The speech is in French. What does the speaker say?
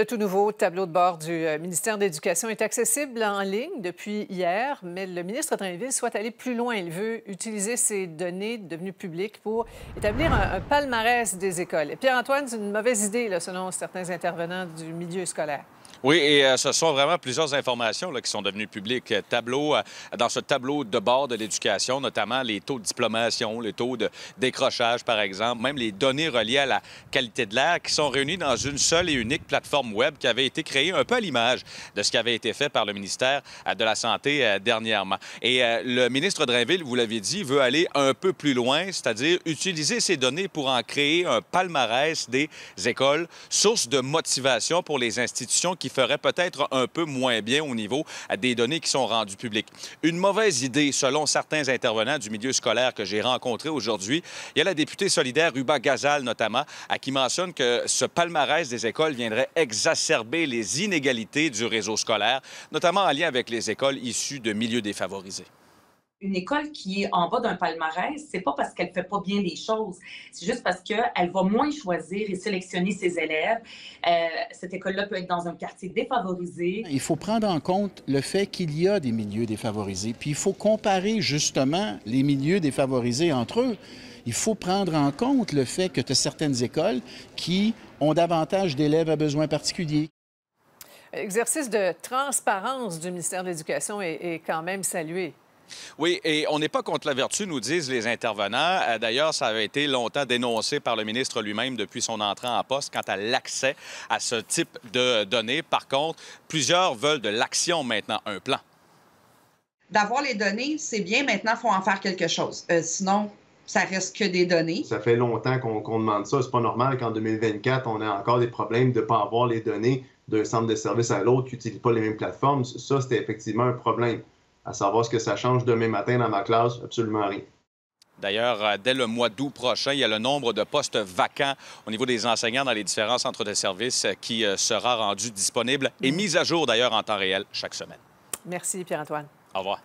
Le tout nouveau tableau de bord du euh, ministère de l'Éducation est accessible en ligne depuis hier, mais le ministre Drainville souhaite aller plus loin. Il veut utiliser ces données devenues publiques pour établir un, palmarès des écoles. Et Pierre-Antoine, c'est une mauvaise idée, selon certains intervenants du milieu scolaire. Oui, et euh, ce sont vraiment plusieurs informations qui sont devenues publiques. Euh, tableau, euh, dans ce tableau de bord de l'éducation, notamment les taux de diplomation, les taux de décrochage, par exemple, même les données reliées à la qualité de l'air, qui sont réunies dans une seule et unique plateforme Web qui avait été créée un peu à l'image de ce qui avait été fait par le ministère de la Santé dernièrement. Et le ministre Drainville, vous l'avez dit, veut aller un peu plus loin, c'est-à-dire utiliser ces données pour en créer un palmarès des écoles, source de motivation pour les institutions qui ferait peut-être un peu moins bien au niveau des données qui sont rendues publiques. Une mauvaise idée, selon certains intervenants du milieu scolaire que j'ai rencontrés aujourd'hui. Il y a la députée solidaire Ruba Gazal, notamment, à qui mentionne que ce palmarès des écoles viendrait exacerber les inégalités du réseau scolaire, notamment en lien avec les écoles issues de milieux défavorisés une école qui est en bas d'un palmarès, c'est pas parce qu'elle fait pas bien les choses, c'est juste parce qu'elle va moins choisir et sélectionner ses élèves. Euh, cette école-là peut être dans un quartier défavorisé. Il faut prendre en compte le fait qu'il y a des milieux défavorisés, puis il faut comparer justement les milieux défavorisés entre eux. Il faut prendre en compte le fait que tu as certaines écoles qui ont davantage d'élèves à besoins particuliers, L'exercice de transparence du ministère de l'Éducation est, quand même salué. Oui, et on n'est pas contre la vertu, nous disent les intervenants. Euh, d'ailleurs, ça avait été longtemps dénoncé par le ministre lui-même depuis son entrée en poste quant à l'accès à ce type de données. Par contre, plusieurs veulent de l'action maintenant, un plan. D'avoir les données, c'est bien. Maintenant, il faut en faire quelque chose. Euh, sinon, ça reste que des données. Ça fait longtemps qu'on demande ça. C'est pas normal qu'en 2024, on ait encore des problèmes de ne pas avoir les données d'un centre de service à l'autre qui n'utilise pas les mêmes plateformes. Ça, c'était effectivement un problème. À savoir ce que ça change demain matin dans ma classe, absolument rien. D'ailleurs, euh, dès le mois d'août prochain, il y a le nombre de postes vacants au niveau des enseignants dans les différents centres de services euh, qui euh, sera rendu disponible et mm. mis à jour d'ailleurs en temps réel chaque semaine. Merci Pierre-Antoine. Au revoir.